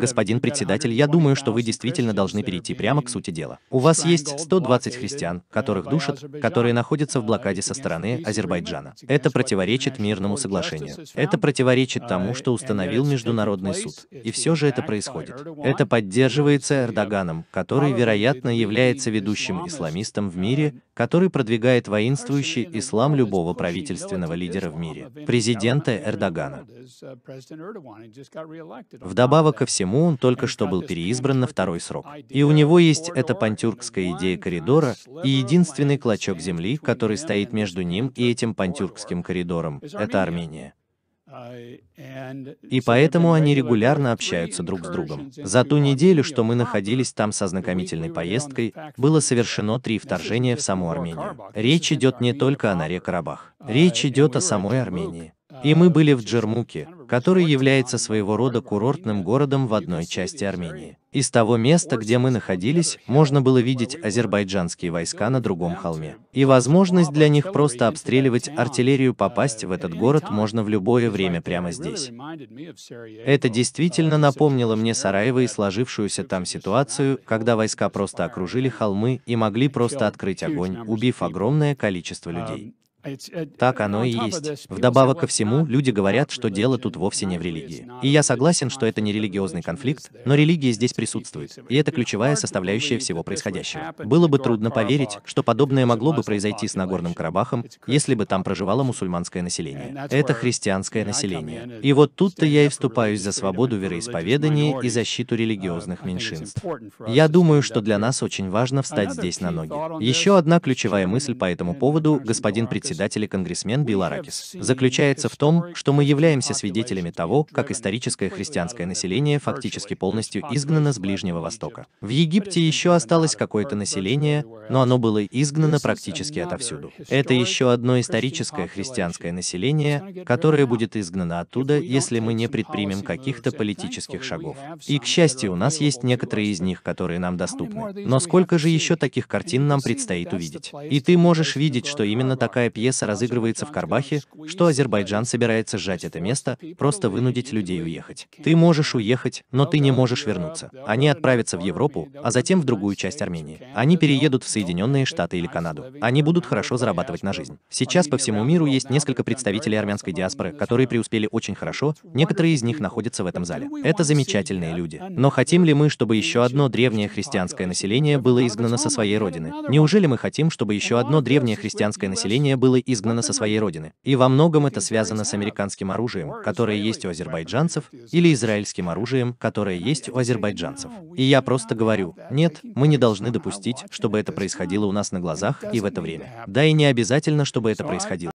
Господин председатель, я думаю, что вы действительно должны перейти прямо к сути дела. У вас есть 120 христиан, которых душат, которые находятся в блокаде со стороны Азербайджана. Это противоречит мирному соглашению. Это противоречит а тому, что установил Международный суд. И все же это происходит. Это поддерживается Эрдоганом, который, вероятно, является ведущим исламистом в мире который продвигает воинствующий ислам любого правительственного лидера в мире, президента Эрдогана. Uh, uh, Вдобавок ко всему, он только что был переизбран на второй срок. И у него есть эта пантюркская идея коридора и единственный клочок земли, который стоит между ним и этим пантюркским коридором, это Армения. И поэтому они регулярно общаются друг с другом. За ту неделю, что мы находились там со знакомительной поездкой, было совершено три вторжения в саму Армению. Речь идет не только о норе Карабах. Uh, Речь идет о самой Армении. Uh, И мы были в Джермуке, который является uh, своего рода курортным городом в одной части Армении. Из того места, где мы находились, можно было видеть азербайджанские войска на другом холме. И возможность для них просто обстреливать артиллерию попасть в этот город можно в любое время прямо здесь. Это действительно напомнило мне Сараево и сложившуюся там ситуацию, когда войска просто окружили холмы и могли просто открыть огонь, убив огромное количество людей. Um, так оно и есть. Вдобавок ко всему, люди говорят, что дело тут вовсе не в религии. И я согласен, что это не религиозный конфликт, но религия здесь присутствует, и это ключевая составляющая всего происходящего. Было бы трудно поверить, что подобное могло бы произойти с Нагорным Карабахом, если бы там проживало мусульманское население. Это христианское население. И вот тут-то я и вступаюсь за свободу вероисповедания и защиту религиозных меньшинств. Я думаю, что для нас очень важно встать здесь на ноги. Еще одна ключевая мысль по этому поводу, господин председатель председатель и конгрессмен Биларакис, заключается в том, что мы являемся свидетелями того, как историческое христианское население фактически полностью изгнано с Ближнего Востока. В Египте еще осталось какое-то население, но оно было изгнано практически отовсюду. Это еще одно историческое христианское население, которое будет изгнано оттуда, если мы не предпримем каких-то политических шагов. И, к счастью, у нас есть некоторые из них, которые нам доступны. Но сколько же еще таких картин нам предстоит увидеть? И ты можешь видеть, что именно такая пьеса пьеса разыгрывается в Карбахе, что Азербайджан собирается сжать это место, просто вынудить людей уехать. Ты можешь уехать, но ты не можешь вернуться. Они отправятся в Европу, а затем в другую часть Армении. Они переедут в Соединенные Штаты или Канаду. Они будут хорошо зарабатывать на жизнь. Сейчас по всему миру есть несколько представителей армянской диаспоры, которые преуспели очень хорошо, некоторые из них находятся в этом зале. Это замечательные люди. Но хотим ли мы, чтобы еще одно древнее христианское население было изгнано со своей родины? Неужели мы хотим, чтобы еще одно древнее христианское население было было изгнано со своей родины, и во многом это связано с американским оружием, которое есть у азербайджанцев, или израильским оружием, которое есть у азербайджанцев. И я просто говорю, нет, мы не должны допустить, чтобы это происходило у нас на глазах и в это время. Да и не обязательно, чтобы это происходило.